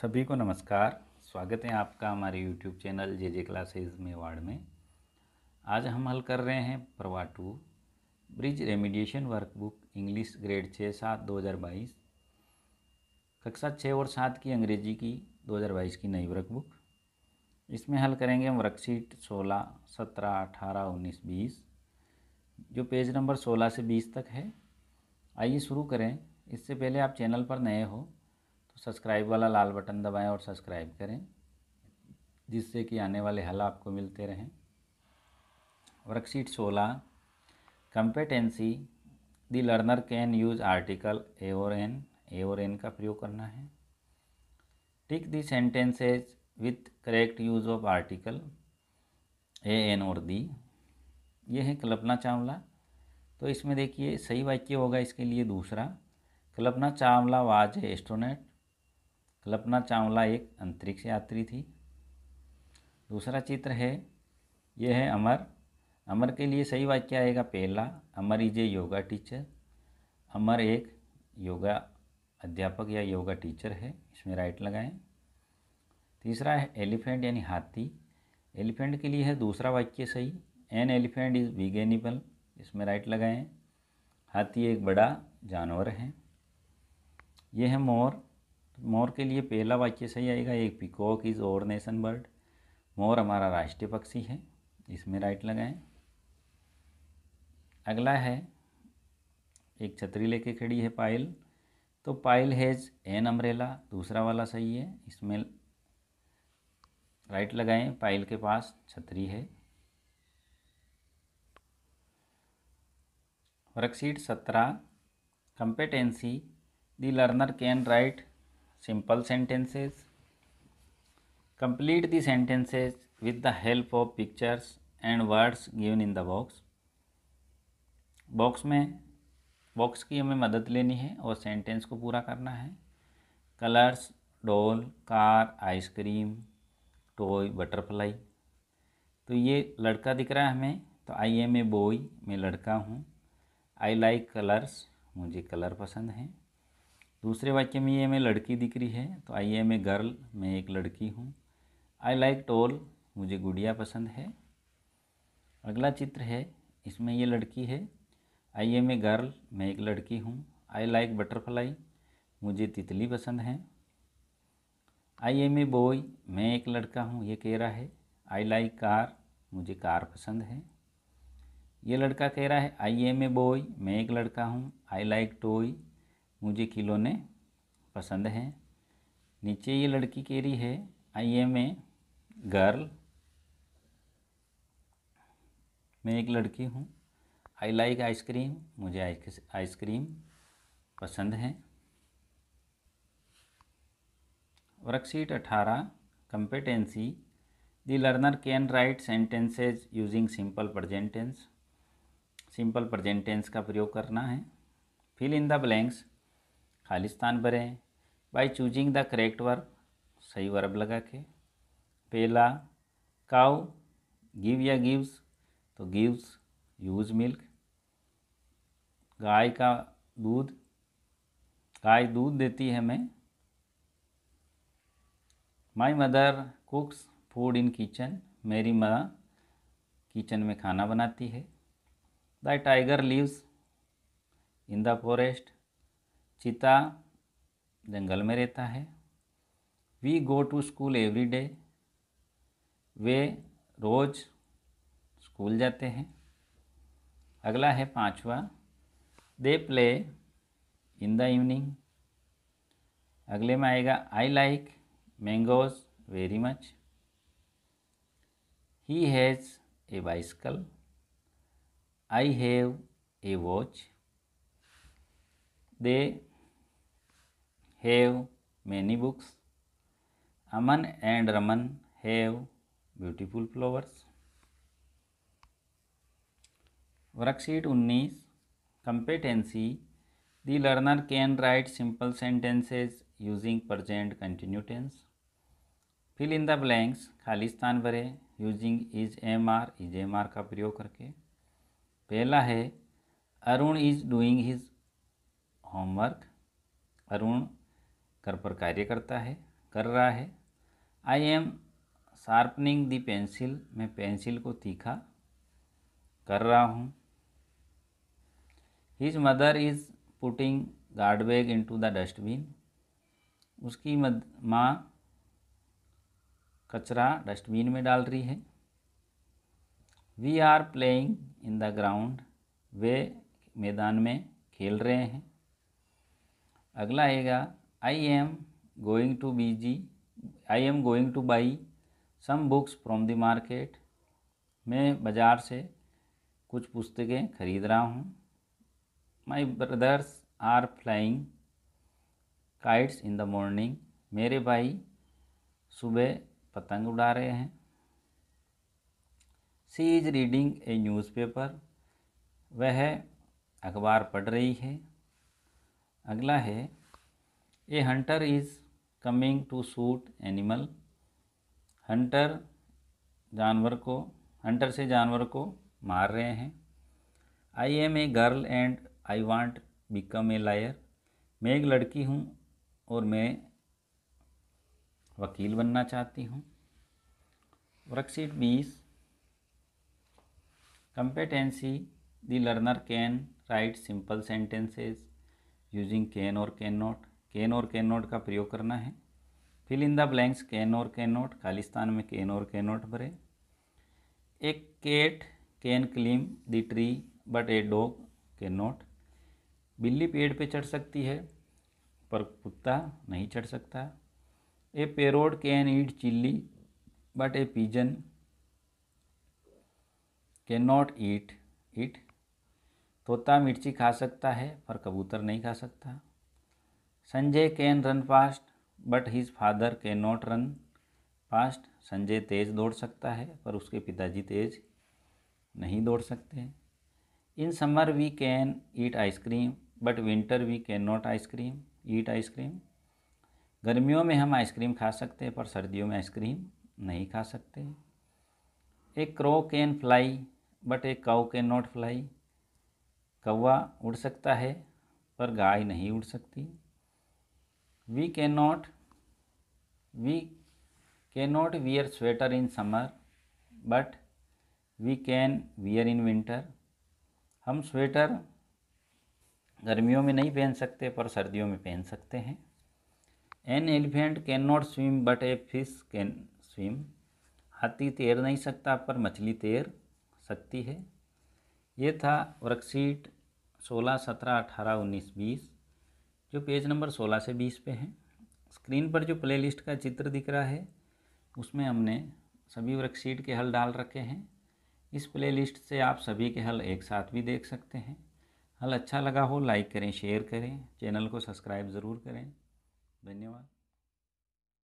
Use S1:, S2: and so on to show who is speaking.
S1: सभी को नमस्कार स्वागत है आपका हमारे YouTube channel J J classes Mewar में आज हम हल कर रहे हैं Prava two bridge remediation workbook English grade छः सात दो हज़ार बाईस कक्षा छः और सात की अंग्रेजी की दो हज़ार बाईस की नई वर्कबुक इसमें हल करेंगे हम वर्कशीट सोलह सत्रह अठारह उन्नीस बीस जो पेज नंबर सोलह से बीस तक है आइए शुरू करें इससे पहले आप चैनल पर नए हो तो सब्सक्राइब वाला लाल बटन दबाएं और सब्सक्राइब करें जिससे कि आने वाले हल आपको मिलते रहें वर्कशीट सोलह competency the learner can use article a और एन ए और एन का प्रयोग करना है tick the sentences with correct use of article a an और दी ये है कल्पना चावला तो इसमें देखिए सही वाक्य होगा इसके लिए दूसरा Kalpana Chawla was a astronaut Kalpana Chawla एक अंतरिक्ष यात्री थी दूसरा चित्र है यह है अमर अमर के लिए सही वाक्य आएगा पहला Amar is a yoga teacher Amar एक योगा अध्यापक या योगा टीचर है इसमें राइट लगाएं तीसरा है एलिफेंट यानी हाथी एलिफेंट के लिए है दूसरा वाक्य सही an elephant is big animal इसमें राइट लगाएं हाथी एक बड़ा जानवर है यह है मोर मोर के लिए पहला वाक्य सही आएगा एक peacock is our nation bird मोर हमारा राष्ट्रीय पक्षी है इसमें राइट लगाएं अगला है एक छतरी लेके खड़ी है पायल तो पायल हैज़ एन अम्ब्रेला दूसरा वाला सही है इसमें राइट लगाएं पायल के पास छतरी है वर्कशीट सत्रह competency the learner can write simple sentences complete the sentences with the help of pictures and words given in the box box में बॉक्स की हमें मदद लेनी है और सेंटेंस को पूरा करना है colours doll car ice cream toy butterfly तो ये लड़का दिख रहा है हमें तो आई एम ए बॉय मैं लड़का हूँ आई लाइक कलर्स मुझे कलर पसंद हैं दूसरे वाक्य में ये हमें लड़की दिख रही है तो आई एम ए गर्ल मैं एक लड़की हूँ आई लाइक टोल मुझे गुड़िया पसंद है अगला चित्र है इसमें ये लड़की है आई एम ए गर्ल मैं एक लड़की हूँ आई लाइक बटरफ्लाई मुझे तितली पसंद है आई एम ए बॉय मैं एक लड़का हूँ ये कह रहा है आई लाइक कार मुझे कार पसंद है ये लड़का कह रहा है आई एम ए बॉय मैं एक लड़का हूँ आई लाइक टॉय मुझे खिलौने पसंद हैं नीचे ये लड़की कह रही है आई एम ए गर्ल मैं एक लड़की हूँ आई लाइक आइसक्रीम मुझे आइसक्रीम पसंद है वर्कशीट अठारह competency the learner can write sentences using simple present tense simple present tense का प्रयोग करना है फिल इन द ब्लैंक्स खाली स्थान भरें by choosing the correct verb सही वर्ब लगा के पेला काउ गिव या गिव्स तो गिव्स यूज मिल्क गाय का दूध गाय दूध देती है हमें my mother cooks food in kitchen मेरी माँ किचन में खाना बनाती है the tiger lives in the forest चीता जंगल में रहता है we go to school every day वे रोज़ स्कूल जाते हैं अगला है पांचवा they play in the evening अगले में आएगा I like mangoes very much he has a bicycle I have a watch they have many books Aman and Raman have beautiful flowers worksheet उन्नीस competency the learner can write simple sentences using present continuous tense fill in the blanks blanks खाली स्थान भरे using is am are is am are का प्रयोग करके पहला है Arun is doing his homework Arun कर पर कार्य करता है कर रहा है I am sharpening the pencil मैं पेंसिल को तीखा कर रहा हूँ his mother is putting garbage into the dustbin उसकी मद माँ कचरा डस्टबिन में डाल रही है we are playing in the ground वे मैदान में खेल रहे हैं अगला आएगा आई एम गोइंग टू बी जी I am going to buy some books from the market मैं बाज़ार से कुछ पुस्तकें खरीद रहा हूँ my brothers are flying kites in the morning मेरे भाई सुबह पतंग उड़ा रहे हैं she is reading a newspaper वह अखबार पढ़ रही है अगला है a hunter is coming to shoot animal hunter जानवर को हंटर से जानवर को मार रहे हैं I am a girl and I want become a lawyer मैं एक लड़की हूँ और मैं वकील बनना चाहती हूँ वर्कशीट बीस competency the learner can write simple sentences using can और कैन नॉट कैन और कैन नोट का प्रयोग करना है fill in the blanks can और कैन नोट खालिस्तान में कैन और कैन नोट भरे एक cat can climb the tree but a dog can not बिल्ली पेड़ पे चढ़ सकती है पर कुत्ता नहीं चढ़ सकता a parrot can eat chilli but a pigeon can not eat eat तोता मिर्ची खा सकता है पर कबूतर नहीं खा सकता Sanjay can run fast but his father can not run fast Sanjay तेज दौड़ सकता है पर उसके पिताजी तेज नहीं दौड़ सकते in summer we can eat ice cream but winter we can not ice cream eat ice cream गर्मियों में हम आइसक्रीम खा सकते हैं पर सर्दियों में आइसक्रीम नहीं खा सकते a crow can fly but a cow can not fly कौवा उड़ सकता है पर गाय नहीं उड़ सकती we cannot we cannot wear sweater in summer but we can wear in winter हम स्वेटर गर्मियों में नहीं पहन सकते पर सर्दियों में पहन सकते हैं an elephant can not swim but a fish can swim हाथी तैर नहीं सकता पर मछली तैर सकती है ये था वर्कशीट सोलह सत्रह अठारह उन्नीस बीस जो पेज नंबर 16 से 20 पे हैं स्क्रीन पर जो प्लेलिस्ट का चित्र दिख रहा है उसमें हमने सभी वर्कशीट के हल डाल रखे हैं इस प्लेलिस्ट से आप सभी के हल एक साथ भी देख सकते हैं हल अच्छा लगा हो लाइक करें शेयर करें चैनल को सब्सक्राइब ज़रूर करें धन्यवाद